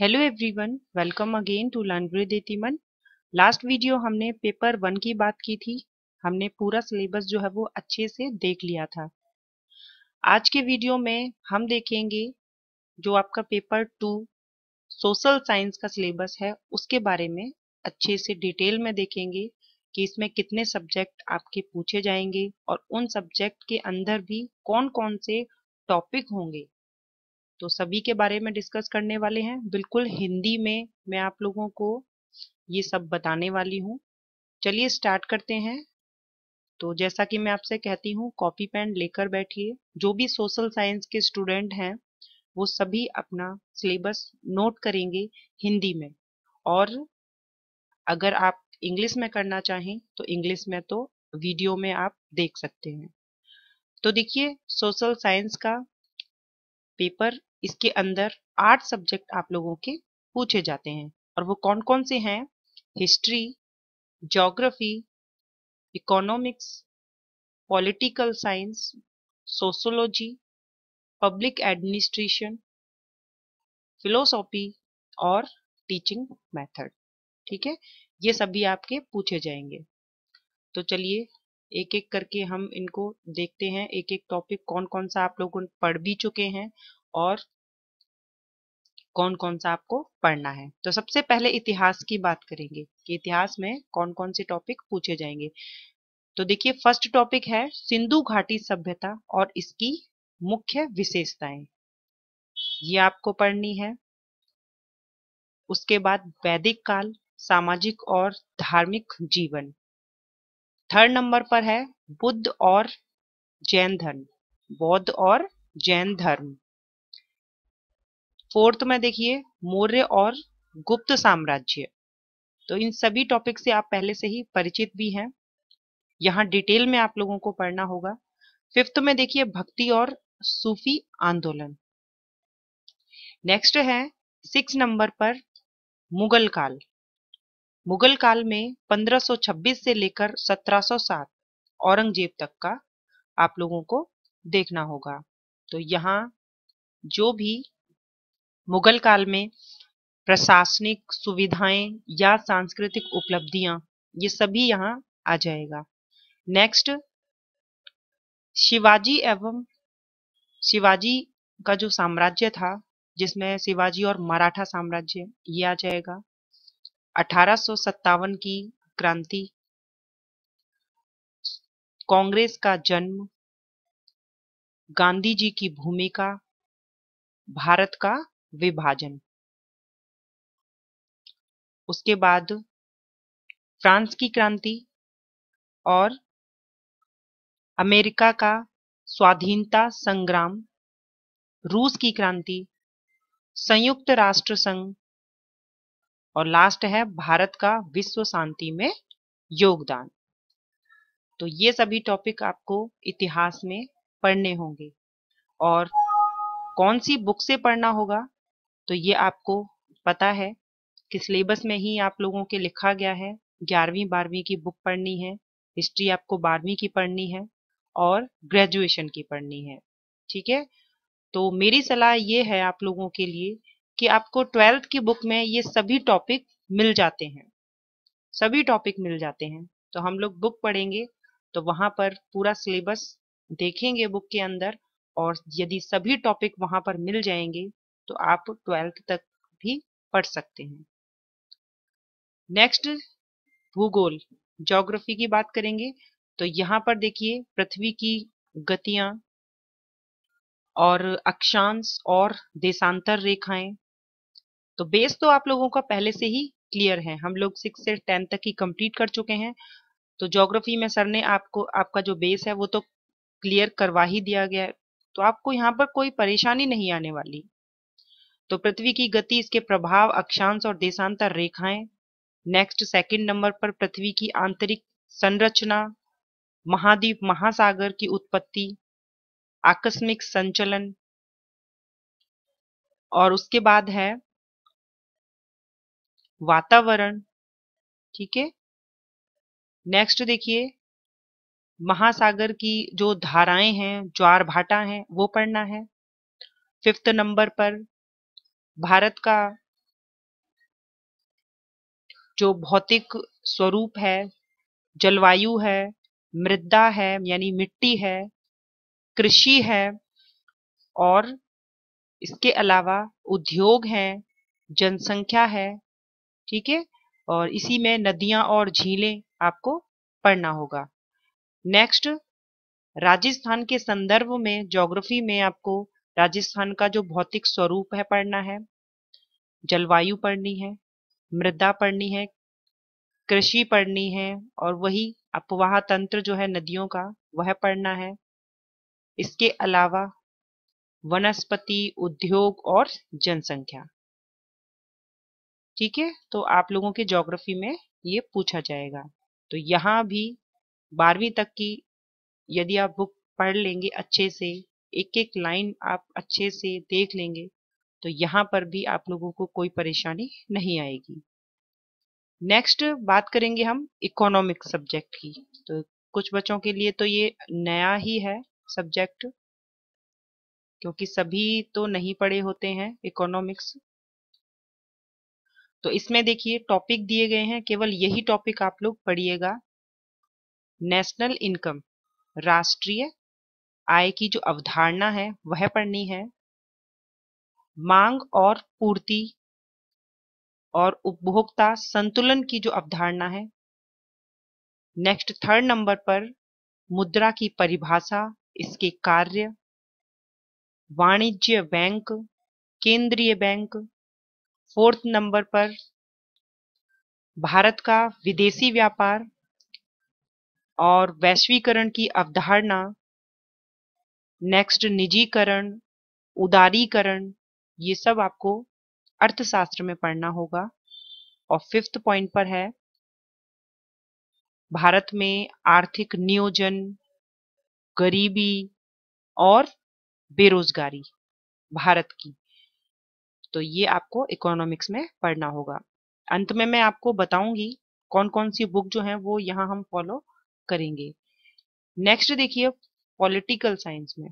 hello everyone welcome again to learn with एतिमन last video हमने paper one की बात की थी हमने पूरा सिलेबस जो है वो अच्छे से देख लिया था आज के वीडियो में हम देखेंगे जो आपका पेपर टू सोशल साइंस का सिलेबस है उसके बारे में अच्छे से डिटेल में देखेंगे कि इसमें कितने सब्जेक्ट आपके पूछे जाएंगे और उन सब्जेक्ट के अंदर भी कौन कौन से टॉपिक होंगे तो सभी के बारे में डिस्कस करने वाले हैं बिल्कुल हिंदी में मैं आप लोगों को ये सब बताने वाली हूँ चलिए स्टार्ट करते हैं तो जैसा कि मैं आपसे कहती हूँ कॉपी पेन लेकर बैठिए जो भी सोशल साइंस के स्टूडेंट हैं वो सभी अपना सिलेबस नोट करेंगे हिंदी में और अगर आप इंग्लिश में करना चाहें तो इंग्लिश में तो वीडियो में आप देख सकते हैं तो देखिए सोशल साइंस का पेपर इसके अंदर आठ सब्जेक्ट आप लोगों के पूछे जाते हैं और वो कौन कौन से हैं history geography economics political science sociology public administration philosophy और टीचिंग मेथड ठीक है ये सभी आपके पूछे जाएंगे तो चलिए एक एक करके हम इनको देखते हैं एक एक टॉपिक कौन कौन सा आप लोग पढ़ भी चुके हैं और कौन कौन सा आपको पढ़ना है तो सबसे पहले इतिहास की बात करेंगे कि इतिहास में कौन कौन से टॉपिक पूछे जाएंगे तो देखिए फर्स्ट टॉपिक है सिंधु घाटी सभ्यता और इसकी मुख्य विशेषताएं ये आपको पढ़नी है उसके बाद वैदिक काल सामाजिक और धार्मिक जीवन थर्ड नंबर पर है बुद्ध और जैन धर्म बौद्ध और जैन धर्म फोर्थ में देखिए मौर्य और गुप्त साम्राज्य तो इन सभी टॉपिक से आप पहले से ही परिचित भी हैं यहाँ डिटेल में आप लोगों को पढ़ना होगा फिफ्थ में देखिए भक्ति और सूफी आंदोलन नेक्स्ट है सिक्स नंबर पर मुगल काल मुगल काल में 1526 से लेकर 1707 औरंगजेब तक का आप लोगों को देखना होगा तो यहाँ जो भी मुगल काल में प्रशासनिक सुविधाएं या सांस्कृतिक उपलब्धियां ये सभी यहाँ आ जाएगा नेक्स्ट शिवाजी एवं शिवाजी का जो साम्राज्य था जिसमें शिवाजी और मराठा साम्राज्य ये आ जाएगा अठारह की क्रांति कांग्रेस का जन्म गांधी जी की भूमिका भारत का विभाजन उसके बाद फ्रांस की क्रांति और अमेरिका का स्वाधीनता संग्राम रूस की क्रांति संयुक्त राष्ट्र संघ और लास्ट है भारत का विश्व शांति में योगदान तो ये सभी टॉपिक आपको इतिहास में पढ़ने होंगे और कौन सी बुक से पढ़ना होगा तो ये आपको पता है कि सिलेबस में ही आप लोगों के लिखा गया है ग्यारहवीं बारहवीं की बुक पढ़नी है हिस्ट्री आपको बारहवीं की पढ़नी है और ग्रेजुएशन की पढ़नी है ठीक है तो मेरी सलाह ये है आप लोगों के लिए कि आपको ट्वेल्थ की बुक में ये सभी टॉपिक मिल जाते हैं सभी टॉपिक मिल जाते हैं तो हम लोग बुक पढ़ेंगे तो वहां पर पूरा सिलेबस देखेंगे बुक के अंदर और यदि सभी टॉपिक वहां पर मिल जाएंगे तो आप ट्वेल्थ तक भी पढ़ सकते हैं नेक्स्ट भूगोल ज्योग्राफी की बात करेंगे तो यहाँ पर देखिए पृथ्वी की गतियां और अक्षांश और देशांतर रेखाएं तो बेस तो आप लोगों का पहले से ही क्लियर है हम लोग सिक्स से टेन तक ही कंप्लीट कर चुके हैं तो ज्योग्राफी में सर ने आपको आपका जो बेस है वो तो क्लियर करवा ही दिया गया है तो आपको यहाँ पर कोई परेशानी नहीं आने वाली तो पृथ्वी की गति इसके प्रभाव अक्षांश और देशांतर रेखाएं नेक्स्ट सेकंड नंबर पर पृथ्वी की आंतरिक संरचना महाद्वीप महासागर की उत्पत्ति आकस्मिक संचलन और उसके बाद है वातावरण ठीक है नेक्स्ट देखिए महासागर की जो धाराएं हैं ज्वार भाटा है वो पढ़ना है फिफ्थ नंबर पर भारत का जो भौतिक स्वरूप है जलवायु है मृदा है यानी मिट्टी है कृषि है और इसके अलावा उद्योग है जनसंख्या है ठीक है और इसी में नदियां और झीलें आपको पढ़ना होगा नेक्स्ट राजस्थान के संदर्भ में ज्योग्राफी में आपको राजस्थान का जो भौतिक स्वरूप है पढ़ना है जलवायु पढ़नी है मृदा पढ़नी है कृषि पढ़नी है और वही अपवाह तंत्र जो है नदियों का वह पढ़ना है इसके अलावा वनस्पति उद्योग और जनसंख्या ठीक है तो आप लोगों के ज्योग्राफी में ये पूछा जाएगा तो यहाँ भी बारहवीं तक की यदि आप बुक पढ़ लेंगे अच्छे से एक एक लाइन आप अच्छे से देख लेंगे तो यहाँ पर भी आप लोगों को कोई परेशानी नहीं आएगी नेक्स्ट बात करेंगे हम इकोनॉमिक सब्जेक्ट की तो कुछ बच्चों के लिए तो ये नया ही है सब्जेक्ट क्योंकि सभी तो नहीं पढ़े होते हैं इकोनॉमिक्स तो इसमें देखिए टॉपिक दिए गए हैं केवल यही टॉपिक आप लोग पढ़िएगा नेशनल इनकम राष्ट्रीय आय की जो अवधारणा है वह पढ़नी है मांग और पूर्ति और उपभोक्ता संतुलन की जो अवधारणा है नेक्स्ट थर्ड नंबर पर मुद्रा की परिभाषा इसके कार्य वाणिज्य बैंक केंद्रीय बैंक फोर्थ नंबर पर भारत का विदेशी व्यापार और वैश्वीकरण की अवधारणा नेक्स्ट निजीकरण उदारीकरण ये सब आपको अर्थशास्त्र में पढ़ना होगा और फिफ्थ पॉइंट पर है भारत में आर्थिक नियोजन गरीबी और बेरोजगारी भारत की तो ये आपको इकोनॉमिक्स में पढ़ना होगा अंत में मैं आपको बताऊंगी कौन कौन सी बुक जो है वो यहाँ हम फॉलो करेंगे नेक्स्ट देखिए पॉलिटिकल साइंस में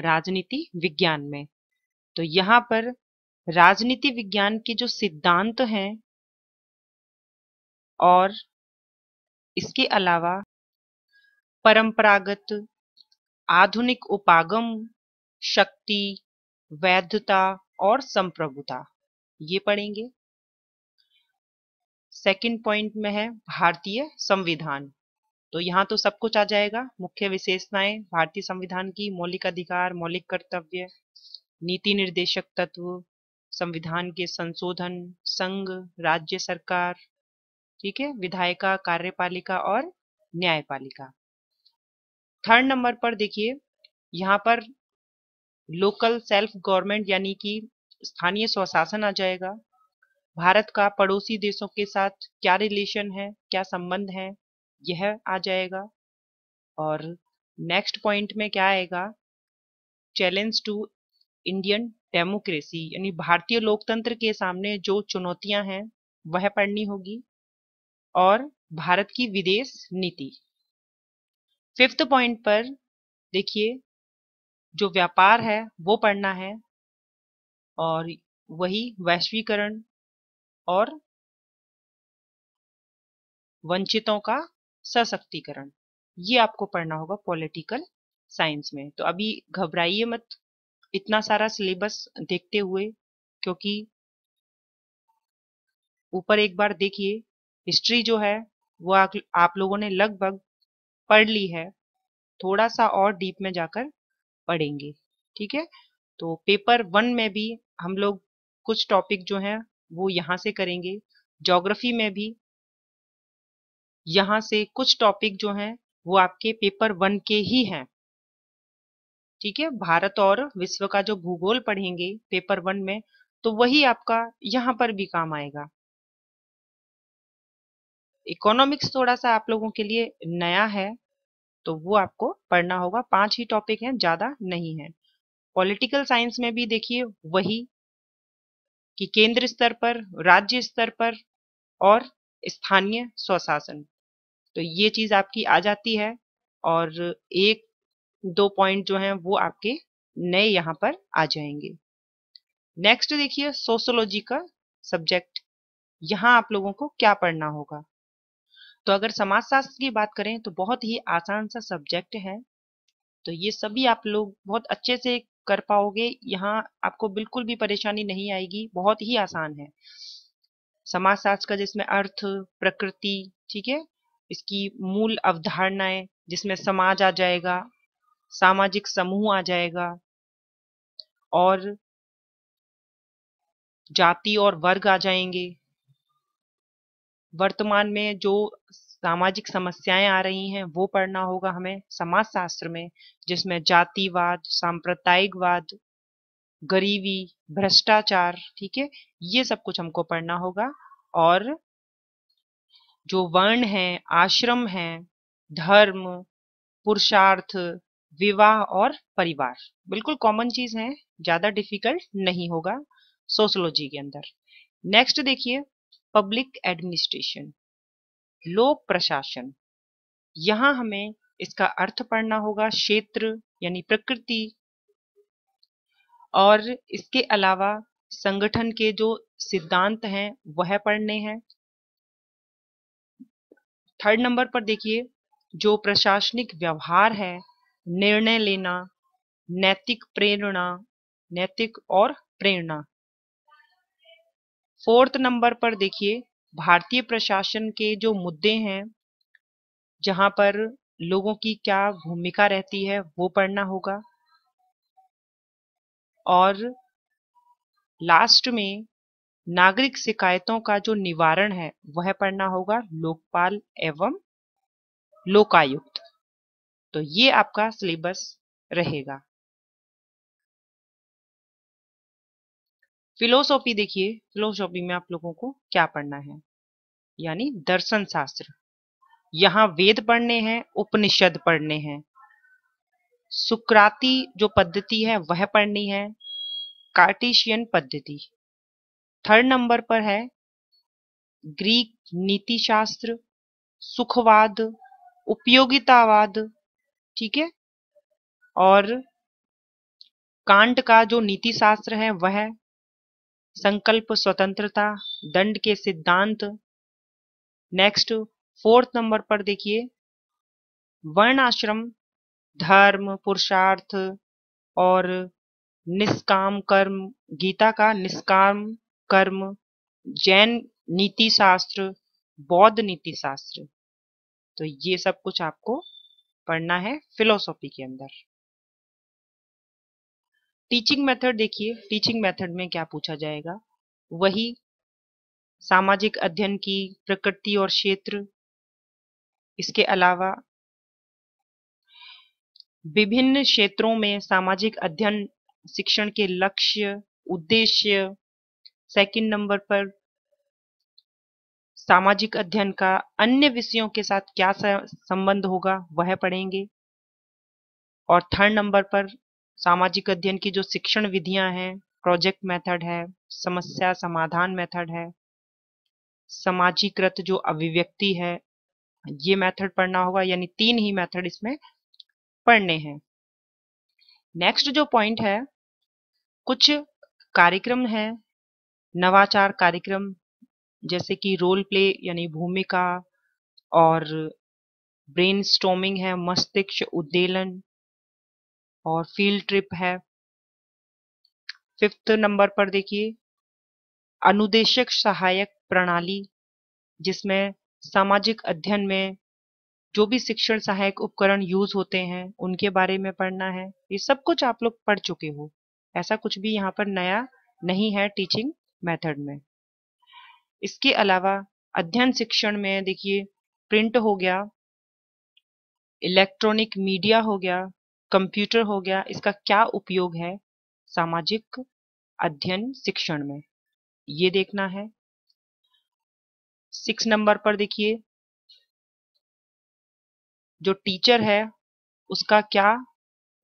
राजनीति विज्ञान में तो यहाँ पर राजनीति विज्ञान के जो सिद्धांत तो हैं और इसके अलावा परंपरागत आधुनिक उपागम शक्ति वैधता और संप्रभुता ये पढ़ेंगे सेकंड पॉइंट में है भारतीय संविधान तो यहाँ तो सब कुछ आ जाएगा मुख्य विशेषताएं भारतीय संविधान की मौलिक अधिकार मौलिक कर्तव्य नीति निर्देशक तत्व संविधान के संशोधन संघ राज्य सरकार ठीक है विधायिका कार्यपालिका और न्यायपालिका थर्ड नंबर पर देखिए यहाँ पर लोकल सेल्फ गवर्नमेंट यानी कि स्थानीय स्वशासन आ जाएगा भारत का पड़ोसी देशों के साथ क्या रिलेशन है क्या संबंध है यह आ जाएगा और नेक्स्ट पॉइंट में क्या आएगा चैलेंज टू इंडियन डेमोक्रेसी यानी भारतीय लोकतंत्र के सामने जो चुनौतियां हैं वह पढ़नी होगी और भारत की विदेश नीति फिफ्थ पॉइंट पर देखिए जो व्यापार है वो पढ़ना है और वही वैश्वीकरण और वंचितों का सशक्तिकरण ये आपको पढ़ना होगा पॉलिटिकल साइंस में तो अभी घबराइए मत इतना सारा सिलेबस देखते हुए क्योंकि ऊपर एक बार देखिए हिस्ट्री जो है वो आ, आप लोगों ने लगभग पढ़ ली है थोड़ा सा और डीप में जाकर पढ़ेंगे ठीक है तो पेपर वन में भी हम लोग कुछ टॉपिक जो हैं वो यहाँ से करेंगे जोग्राफी में भी यहाँ से कुछ टॉपिक जो हैं वो आपके पेपर वन के ही हैं ठीक है भारत और विश्व का जो भूगोल पढ़ेंगे पेपर वन में तो वही आपका यहाँ पर भी काम आएगा इकोनॉमिक्स थोड़ा सा आप लोगों के लिए नया है तो वो आपको पढ़ना होगा पांच ही टॉपिक हैं ज्यादा नहीं है पॉलिटिकल साइंस में भी देखिए वही कि केंद्र स्तर पर राज्य स्तर पर और स्थानीय स्वशासन तो ये चीज आपकी आ जाती है और एक दो पॉइंट जो हैं वो आपके नए यहां पर आ जाएंगे नेक्स्ट देखिए सोशोलॉजी का सब्जेक्ट यहां आप लोगों को क्या पढ़ना होगा तो अगर समाजशास्त्र की बात करें तो बहुत ही आसान सा सब्जेक्ट है तो ये सभी आप लोग बहुत अच्छे से कर पाओगे यहाँ आपको बिल्कुल भी परेशानी नहीं आएगी बहुत ही आसान है समाजशास्त्र का जिसमें अर्थ प्रकृति ठीक है इसकी मूल अवधारणाएं जिसमें समाज आ जाएगा सामाजिक समूह आ जाएगा और जाति और वर्ग आ जाएंगे वर्तमान में जो सामाजिक समस्याएं आ रही हैं वो पढ़ना होगा हमें समाज शास्त्र में जिसमें जातिवाद सांप्रदायिकवाद गरीबी भ्रष्टाचार ठीक है ये सब कुछ हमको पढ़ना होगा और जो वर्ण है आश्रम है धर्म पुरुषार्थ विवाह और परिवार बिल्कुल कॉमन चीज है ज्यादा डिफिकल्ट नहीं होगा सोशोलॉजी के अंदर नेक्स्ट देखिए पब्लिक एडमिनिस्ट्रेशन लोक प्रशासन यहां हमें इसका अर्थ पढ़ना होगा क्षेत्र यानी प्रकृति और इसके अलावा संगठन के जो सिद्धांत हैं वह है पढ़ने हैं थर्ड नंबर पर देखिए जो प्रशासनिक व्यवहार है निर्णय लेना नैतिक प्रेरणा नैतिक और प्रेरणा फोर्थ नंबर पर देखिए भारतीय प्रशासन के जो मुद्दे हैं जहां पर लोगों की क्या भूमिका रहती है वो पढ़ना होगा और लास्ट में नागरिक शिकायतों का जो निवारण है वह पढ़ना होगा लोकपाल एवं लोकायुक्त तो ये आपका सिलेबस रहेगा फिलोसॉफी देखिए फिलोसॉफी में आप लोगों को क्या पढ़ना है यानी दर्शन शास्त्र यहां वेद पढ़ने हैं उपनिषद पढ़ने हैं सुक्राती जो पद्धति है वह पढ़नी है कार्टिशियन पद्धति थर्ड नंबर पर है ग्रीक नीति शास्त्र सुखवाद उपयोगितावाद ठीक है और कांट का जो नीति शास्त्र है वह संकल्प स्वतंत्रता दंड के सिद्धांत नेक्स्ट फोर्थ नंबर पर देखिए वर्ण आश्रम धर्म पुरुषार्थ और निष्काम कर्म गीता का निष्काम कर्म जैन नीति शास्त्र बौद्ध नीति शास्त्र तो ये सब कुछ आपको पढ़ना है फिलोसॉफी के अंदर टीचिंग मेथड देखिए टीचिंग मेथड में क्या पूछा जाएगा वही सामाजिक अध्ययन की प्रकृति और क्षेत्र इसके अलावा विभिन्न क्षेत्रों में सामाजिक अध्ययन शिक्षण के लक्ष्य उद्देश्य सेकंड नंबर पर सामाजिक अध्ययन का अन्य विषयों के साथ क्या संबंध होगा वह पढ़ेंगे और थर्ड नंबर पर सामाजिक अध्ययन की जो शिक्षण विधियां हैं प्रोजेक्ट मेथड है समस्या समाधान मेथड है समाजीकृत जो अभिव्यक्ति है ये मेथड पढ़ना होगा यानी तीन ही मेथड इसमें पढ़ने हैं नेक्स्ट जो पॉइंट है कुछ कार्यक्रम है नवाचार कार्यक्रम जैसे कि रोल प्ले यानी भूमिका और ब्रेन स्टोमिंग है मस्तिष्क उद्देलन और फील्ड ट्रिप है फिफ्थ नंबर पर देखिए अनुदेशक सहायक प्रणाली जिसमें सामाजिक अध्ययन में जो भी शिक्षण सहायक उपकरण यूज होते हैं उनके बारे में पढ़ना है ये सब कुछ आप लोग पढ़ चुके हो ऐसा कुछ भी यहाँ पर नया नहीं है टीचिंग मेथड में इसके अलावा अध्ययन शिक्षण में देखिए प्रिंट हो गया इलेक्ट्रॉनिक मीडिया हो गया कंप्यूटर हो गया इसका क्या उपयोग है सामाजिक अध्ययन शिक्षण में ये देखना है सिक्स नंबर पर देखिए जो टीचर है उसका क्या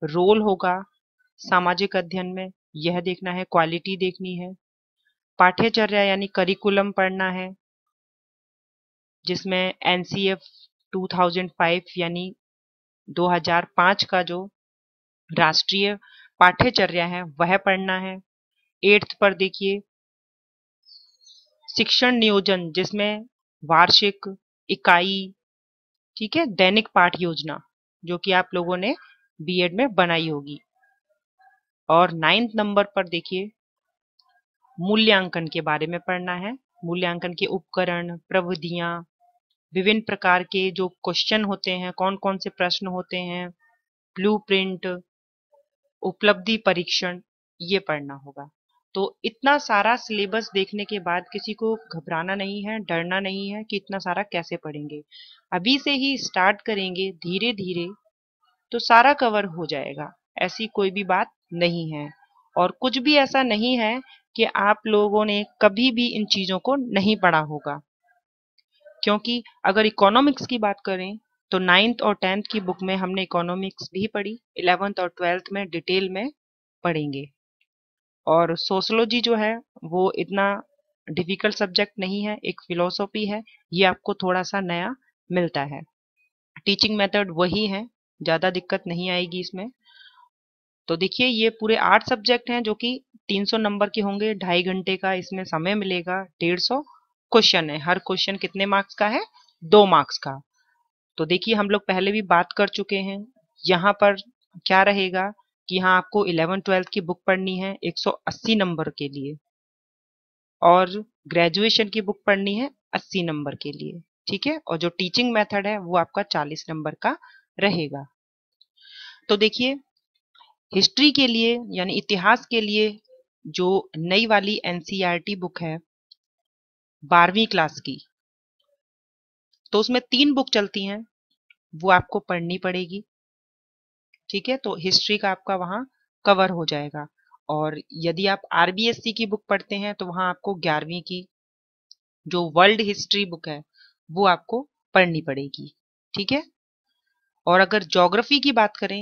रोल होगा सामाजिक अध्ययन में यह देखना है क्वालिटी देखनी है पाठ्यचर्या यानी करिकुलम पढ़ना है जिसमें एन 2005 यानी 2005 का जो राष्ट्रीय पाठ्यचर्या है वह पढ़ना है एट्थ पर देखिए शिक्षण नियोजन जिसमें वार्षिक इकाई ठीक है दैनिक पाठ योजना जो कि आप लोगों ने बीएड में बनाई होगी और नाइन्थ नंबर पर देखिए मूल्यांकन के बारे में पढ़ना है मूल्यांकन के उपकरण प्रविधियां विभिन्न प्रकार के जो क्वेश्चन होते हैं कौन कौन से प्रश्न होते हैं प्रिंट उपलब्धि परीक्षण ये पढ़ना होगा तो इतना सारा सिलेबस देखने के बाद किसी को घबराना नहीं है डरना नहीं है कि इतना सारा कैसे पढ़ेंगे अभी से ही स्टार्ट करेंगे धीरे धीरे तो सारा कवर हो जाएगा ऐसी कोई भी बात नहीं है और कुछ भी ऐसा नहीं है कि आप लोगों ने कभी भी इन चीज़ों को नहीं पढ़ा होगा क्योंकि अगर इकोनॉमिक्स की बात करें तो नाइन्थ और टेंथ की बुक में हमने इकोनॉमिक्स भी पढ़ी इलेवेंथ और ट्वेल्थ में डिटेल में पढ़ेंगे और सोशोलॉजी जो है वो इतना डिफिकल्ट सब्जेक्ट नहीं है एक फिलोसॉफी है ये आपको थोड़ा सा नया मिलता है टीचिंग मेथड वही है ज़्यादा दिक्कत नहीं आएगी इसमें तो देखिए ये पूरे आठ सब्जेक्ट हैं जो कि 300 नंबर के होंगे ढाई घंटे का इसमें समय मिलेगा डेढ़ सौ क्वेश्चन है हर क्वेश्चन कितने मार्क्स का है दो मार्क्स का तो देखिए हम लोग पहले भी बात कर चुके हैं यहाँ पर क्या रहेगा कि यहाँ आपको इलेवन ट्वेल्थ की बुक पढ़नी है एक नंबर के लिए और ग्रेजुएशन की बुक पढ़नी है 80 नंबर के लिए ठीक है और जो टीचिंग मेथड है वो आपका 40 नंबर का रहेगा तो देखिए हिस्ट्री के लिए यानी इतिहास के लिए जो नई वाली एन बुक e है बारहवीं क्लास की तो उसमें तीन बुक चलती हैं वो आपको पढ़नी पड़ेगी ठीक है तो हिस्ट्री का आपका वहां कवर हो जाएगा और यदि आप आरबीएससी की बुक पढ़ते हैं तो वहां आपको ग्यारहवीं की जो वर्ल्ड हिस्ट्री बुक है वो आपको पढ़नी पड़ेगी ठीक है और अगर जोग्राफी की बात करें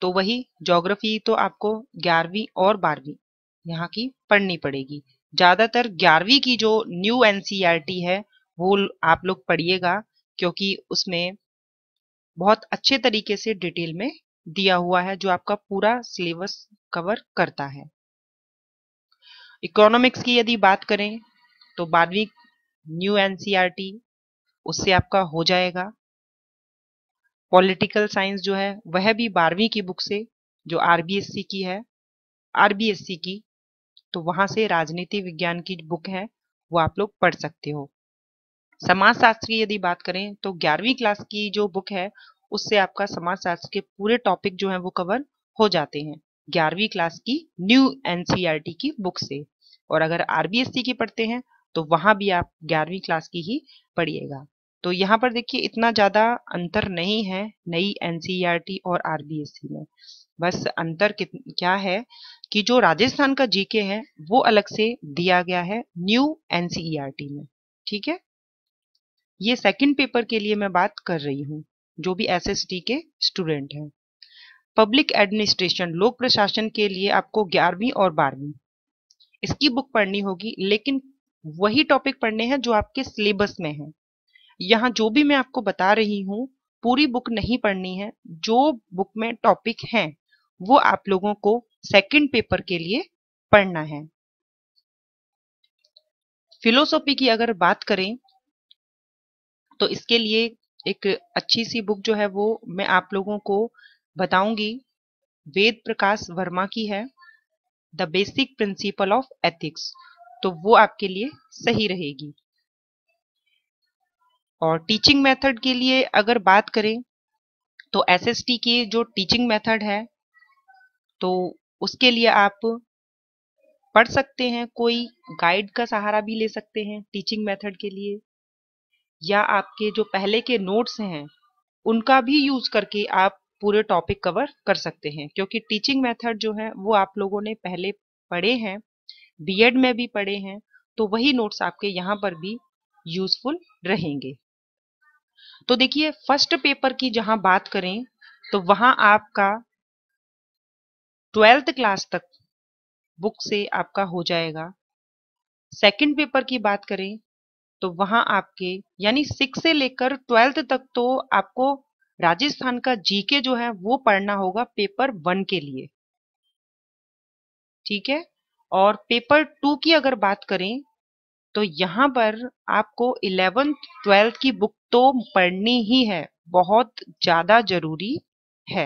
तो वही जोग्राफी तो आपको ग्यारहवीं और बारहवीं यहाँ की पढ़नी पड़ेगी ज़्यादातर ग्यारहवीं की जो न्यू एनसीईआरटी e है वो आप लोग पढ़िएगा क्योंकि उसमें बहुत अच्छे तरीके से डिटेल में दिया हुआ है जो आपका पूरा सिलेबस कवर करता है इकोनॉमिक्स की यदि बात करें तो बारहवीं न्यू एनसीईआरटी e उससे आपका हो जाएगा पॉलिटिकल साइंस जो है वह भी बारहवीं की बुक से जो आर की है आर की तो वहाँ से राजनीति विज्ञान की बुक है वो आप लोग पढ़ सकते हो समाजशास्त्र की यदि बात करें तो ग्यारहवीं क्लास की जो बुक है उससे आपका समाजशास्त्र के पूरे टॉपिक जो है वो कवर हो जाते हैं ग्यारहवीं क्लास की न्यू एनसीईआरटी की बुक से और अगर आरबीएससी की पढ़ते हैं तो वहां भी आप ग्यारहवीं क्लास की ही पढ़िएगा तो यहाँ पर देखिए इतना ज़्यादा अंतर नहीं है नई एनसीईआरटी e और आरबीएससी में बस अंतर क्या है कि जो राजस्थान का जीके है वो अलग से दिया गया है न्यू एनसीईआरटी e में ठीक है ये सेकंड पेपर के लिए मैं बात कर रही हूँ जो भी एसएसटी के स्टूडेंट हैं पब्लिक एडमिनिस्ट्रेशन लोक प्रशासन के लिए आपको ग्यारहवीं और बारहवीं इसकी बुक पढ़नी होगी लेकिन वही टॉपिक पढ़ने हैं जो आपके सिलेबस में है यहाँ जो भी मैं आपको बता रही हूँ पूरी बुक नहीं पढ़नी है जो बुक में टॉपिक है वो आप लोगों को सेकंड पेपर के लिए पढ़ना है फिलोसॉफी की अगर बात करें तो इसके लिए एक अच्छी सी बुक जो है वो मैं आप लोगों को बताऊंगी वेद प्रकाश वर्मा की है the basic principle of ethics तो वो आपके लिए सही रहेगी और टीचिंग मेथड के लिए अगर बात करें तो एस की जो टीचिंग मेथड है तो उसके लिए आप पढ़ सकते हैं कोई गाइड का सहारा भी ले सकते हैं टीचिंग मेथड के लिए या आपके जो पहले के नोट्स हैं उनका भी यूज करके आप पूरे टॉपिक कवर कर सकते हैं क्योंकि टीचिंग मेथड जो है वो आप लोगों ने पहले पढ़े हैं बीएड में भी पढ़े हैं तो वही नोट्स आपके यहाँ पर भी यूजफुल रहेंगे तो देखिए फर्स्ट पेपर की जहां बात करें तो वहां आपका ट्वेल्थ क्लास तक बुक से आपका हो जाएगा सेकंड पेपर की बात करें तो वहां आपके यानी सिक्स से लेकर ट्वेल्थ तक तो आपको राजस्थान का जीके जो है वो पढ़ना होगा पेपर वन के लिए ठीक है और पेपर टू की अगर बात करें तो यहाँ पर आपको इलेवेंथ ट्वेल्थ की बुक तो पढ़नी ही है बहुत ज़्यादा जरूरी है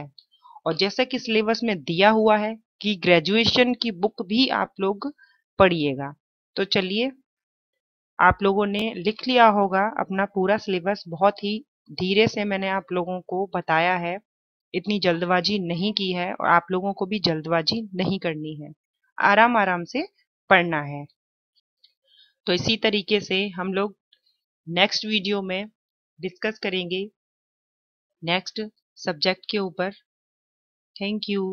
और जैसा कि सिलेबस में दिया हुआ है कि ग्रेजुएशन की बुक भी आप लोग पढ़िएगा तो चलिए आप लोगों ने लिख लिया होगा अपना पूरा सिलेबस बहुत ही धीरे से मैंने आप लोगों को बताया है इतनी जल्दबाजी नहीं की है और आप लोगों को भी जल्दबाजी नहीं करनी है आराम आराम से पढ़ना है तो इसी तरीके से हम लोग नेक्स्ट वीडियो में डिस्कस करेंगे नेक्स्ट सब्जेक्ट के ऊपर थैंक यू